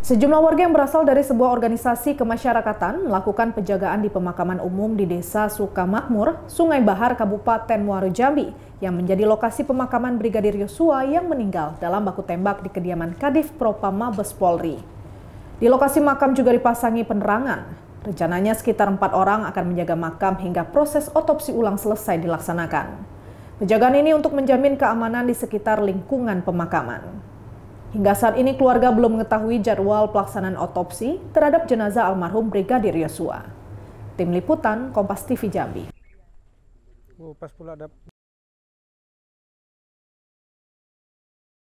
Sejumlah warga yang berasal dari sebuah organisasi kemasyarakatan melakukan penjagaan di pemakaman umum di Desa Sukamakmur, Sungai Bahar, Kabupaten Muaro Jambi, yang menjadi lokasi pemakaman Brigadir Yosua yang meninggal dalam baku tembak di kediaman Kadif Propam Mabes Polri. Di lokasi makam juga dipasangi penerangan. Rencananya sekitar empat orang akan menjaga makam hingga proses otopsi ulang selesai dilaksanakan. Penjagaan ini untuk menjamin keamanan di sekitar lingkungan pemakaman. Hingga saat ini keluarga belum mengetahui jadwal pelaksanaan otopsi terhadap jenazah almarhum Brigadir Yosua. Tim Liputan Kompas TV Jambi. Oh,